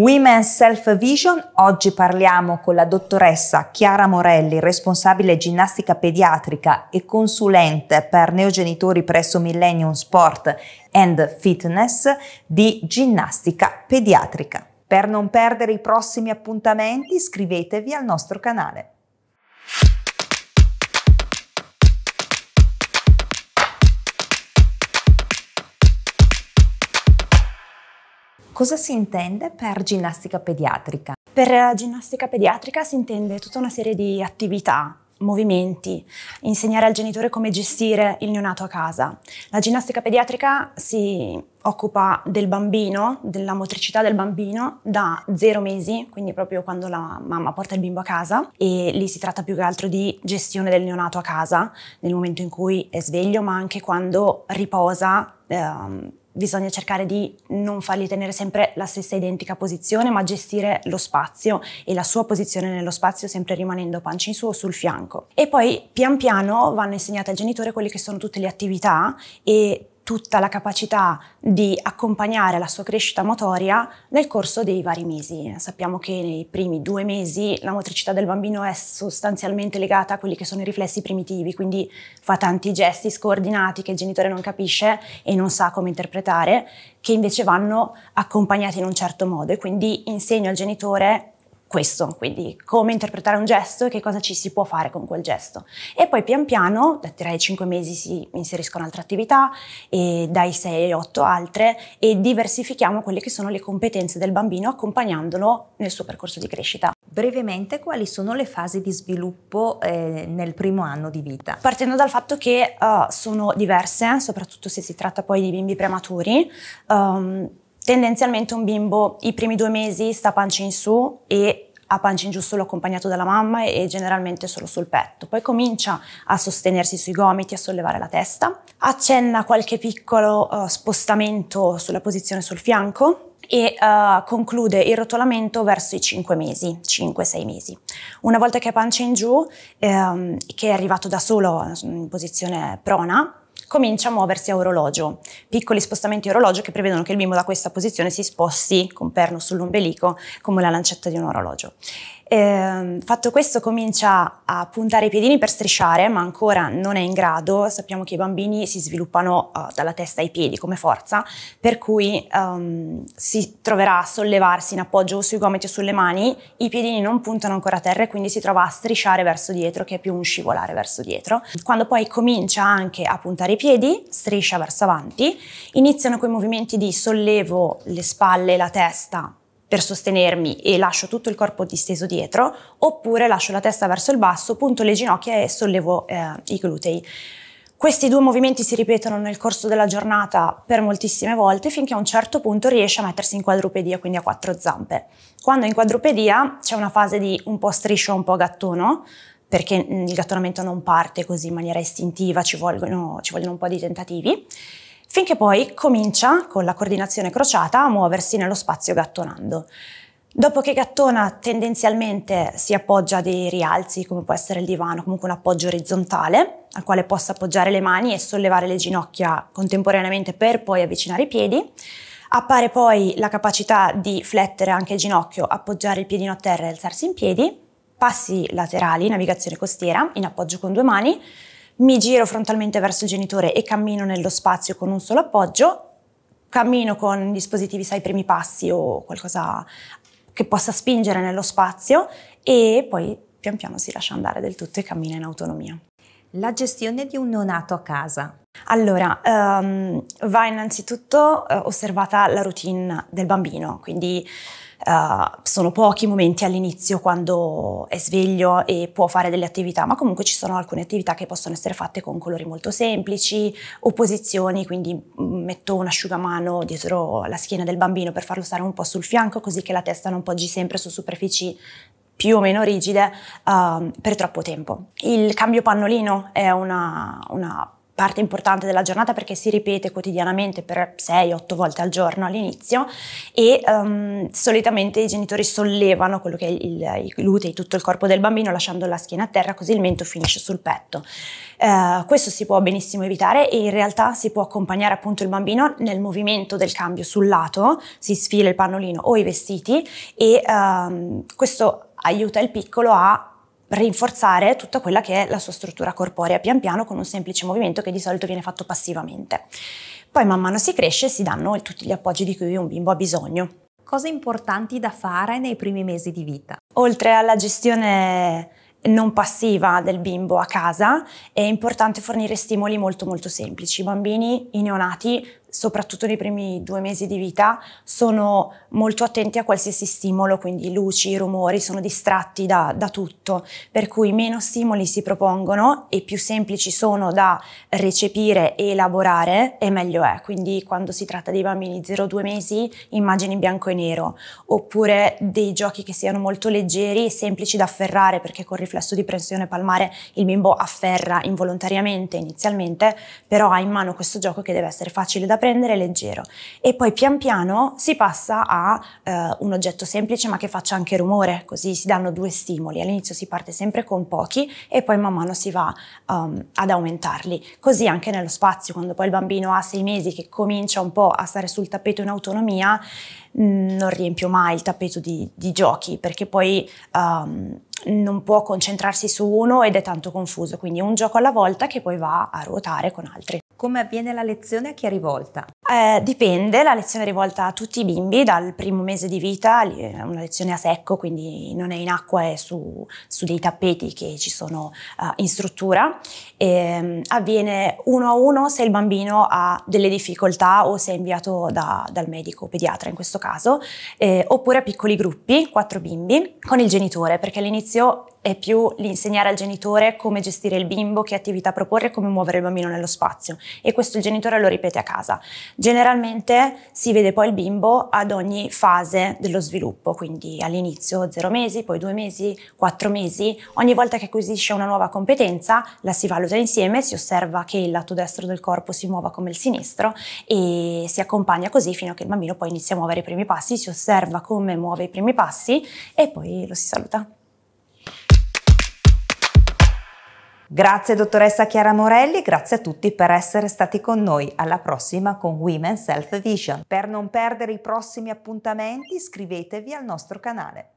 Women's Self Vision, oggi parliamo con la dottoressa Chiara Morelli, responsabile ginnastica pediatrica e consulente per neogenitori presso Millennium Sport and Fitness di ginnastica pediatrica. Per non perdere i prossimi appuntamenti iscrivetevi al nostro canale. cosa si intende per ginnastica pediatrica? Per ginnastica pediatrica si intende tutta una serie di attività movimenti, insegnare al genitore come gestire il neonato a casa. La ginnastica pediatrica si occupa del bambino, della motricità del bambino da zero mesi, quindi proprio quando la mamma porta il bimbo a casa e lì si tratta più che altro di gestione del neonato a casa, nel momento in cui è sveglio, ma anche quando riposa. Ehm, bisogna cercare di non fargli tenere sempre la stessa identica posizione, ma gestire lo spazio e la sua posizione nello spazio sempre rimanendo pancia in su o sul fianco. E poi pian piano vanno insegnate al genitore quelle che sono tutte le attività e tutta la capacità di accompagnare la sua crescita motoria nel corso dei vari mesi. Sappiamo che nei primi due mesi la motricità del bambino è sostanzialmente legata a quelli che sono i riflessi primitivi, quindi fa tanti gesti scoordinati che il genitore non capisce e non sa come interpretare, che invece vanno accompagnati in un certo modo e quindi insegno al genitore questo, quindi come interpretare un gesto e che cosa ci si può fare con quel gesto. E poi pian piano, da 3 ai 5 mesi si inseriscono altre attività, e dai 6 ai 8 altre e diversifichiamo quelle che sono le competenze del bambino accompagnandolo nel suo percorso di crescita. Brevemente, quali sono le fasi di sviluppo eh, nel primo anno di vita? Partendo dal fatto che uh, sono diverse, soprattutto se si tratta poi di bimbi prematuri, um, Tendenzialmente un bimbo i primi due mesi sta pancia in su e a pancia in giù solo accompagnato dalla mamma e generalmente solo sul petto. Poi comincia a sostenersi sui gomiti, a sollevare la testa, accenna qualche piccolo uh, spostamento sulla posizione sul fianco e uh, conclude il rotolamento verso i 5 mesi, 5-6 mesi. Una volta che è pancia in giù, ehm, che è arrivato da solo mm, in posizione prona, comincia a muoversi a orologio, piccoli spostamenti a orologio che prevedono che il bimbo da questa posizione si sposti con perno sull'ombelico come la lancetta di un orologio. Eh, fatto questo comincia a puntare i piedini per strisciare, ma ancora non è in grado. Sappiamo che i bambini si sviluppano uh, dalla testa ai piedi come forza, per cui um, si troverà a sollevarsi in appoggio sui gomiti o sulle mani, i piedini non puntano ancora a terra e quindi si trova a strisciare verso dietro, che è più un scivolare verso dietro. Quando poi comincia anche a puntare i piedi, striscia verso avanti, iniziano quei movimenti di sollevo le spalle e la testa per sostenermi e lascio tutto il corpo disteso dietro, oppure lascio la testa verso il basso, punto le ginocchia e sollevo eh, i glutei. Questi due movimenti si ripetono nel corso della giornata per moltissime volte finché a un certo punto riesce a mettersi in quadrupedia, quindi a quattro zampe. Quando è in quadrupedia c'è una fase di un po' striscio, un po' gattono, perché mm, il gattonamento non parte così in maniera istintiva, ci vogliono, ci vogliono un po' di tentativi finché poi comincia, con la coordinazione crociata, a muoversi nello spazio gattonando. Dopo che gattona tendenzialmente si appoggia a dei rialzi, come può essere il divano, comunque un appoggio orizzontale, al quale possa appoggiare le mani e sollevare le ginocchia contemporaneamente per poi avvicinare i piedi. Appare poi la capacità di flettere anche il ginocchio, appoggiare il piedino a terra e alzarsi in piedi, passi laterali, navigazione costiera, in appoggio con due mani, mi giro frontalmente verso il genitore e cammino nello spazio con un solo appoggio, cammino con dispositivi, sai, primi passi o qualcosa che possa spingere nello spazio e poi pian piano si lascia andare del tutto e cammina in autonomia. La gestione di un neonato a casa. Allora, um, va innanzitutto uh, osservata la routine del bambino, quindi uh, sono pochi momenti all'inizio quando è sveglio e può fare delle attività, ma comunque ci sono alcune attività che possono essere fatte con colori molto semplici o posizioni, quindi mm, metto un asciugamano dietro la schiena del bambino per farlo stare un po' sul fianco così che la testa non poggi sempre su superfici più o meno rigide uh, per troppo tempo. Il cambio pannolino è una, una parte importante della giornata perché si ripete quotidianamente per 6-8 volte al giorno all'inizio e um, solitamente i genitori sollevano quello che è il, i glutei, tutto il corpo del bambino lasciando la schiena a terra così il mento finisce sul petto. Uh, questo si può benissimo evitare e in realtà si può accompagnare appunto il bambino nel movimento del cambio sul lato, si sfila il pannolino o i vestiti e um, questo aiuta il piccolo a rinforzare tutta quella che è la sua struttura corporea pian piano con un semplice movimento che di solito viene fatto passivamente. Poi man mano si cresce si danno tutti gli appoggi di cui un bimbo ha bisogno. Cose importanti da fare nei primi mesi di vita. Oltre alla gestione non passiva del bimbo a casa, è importante fornire stimoli molto molto semplici. I bambini, i neonati, soprattutto nei primi due mesi di vita, sono molto attenti a qualsiasi stimolo, quindi luci, rumori, sono distratti da, da tutto, per cui meno stimoli si propongono e più semplici sono da recepire e elaborare e meglio è. Quindi quando si tratta dei bambini 0-2 mesi, immagini bianco e nero, oppure dei giochi che siano molto leggeri e semplici da afferrare, perché col riflesso di pressione palmare il bimbo afferra involontariamente inizialmente, però ha in mano questo gioco che deve essere facile da prendere leggero e poi pian piano si passa a eh, un oggetto semplice ma che faccia anche rumore, così si danno due stimoli. All'inizio si parte sempre con pochi e poi man mano si va um, ad aumentarli. Così anche nello spazio, quando poi il bambino ha sei mesi che comincia un po' a stare sul tappeto in autonomia, mh, mm, non riempio mai il tappeto di, di giochi perché poi um, non può concentrarsi su uno ed è tanto confuso, quindi un gioco alla volta che poi va a ruotare con altri. Come avviene la lezione a chi è rivolta? Eh, dipende, la lezione è rivolta a tutti i bimbi dal primo mese di vita, è una lezione a secco, quindi non è in acqua, è su, su dei tappeti che ci sono uh, in struttura. E, ehm, avviene uno a uno se il bambino ha delle difficoltà o se è inviato da, dal medico pediatra in questo caso, eh, oppure a piccoli gruppi, quattro bimbi, con il genitore, perché all'inizio è più l'insegnare al genitore come gestire il bimbo, che attività proporre, come muovere il bambino nello spazio e questo il genitore lo ripete a casa. Generalmente si vede poi il bimbo ad ogni fase dello sviluppo, quindi all'inizio 0 mesi, poi 2 mesi, 4 mesi, ogni volta che acquisisce una nuova competenza la si valuta insieme, si osserva che il lato destro del corpo si muova come il sinistro e si accompagna così fino a che il bambino poi inizia a muovere i primi passi, si osserva come muove i primi passi e poi lo si saluta. Grazie dottoressa Chiara Morelli, grazie a tutti per essere stati con noi. Alla prossima con Women's Health Vision. Per non perdere i prossimi appuntamenti iscrivetevi al nostro canale.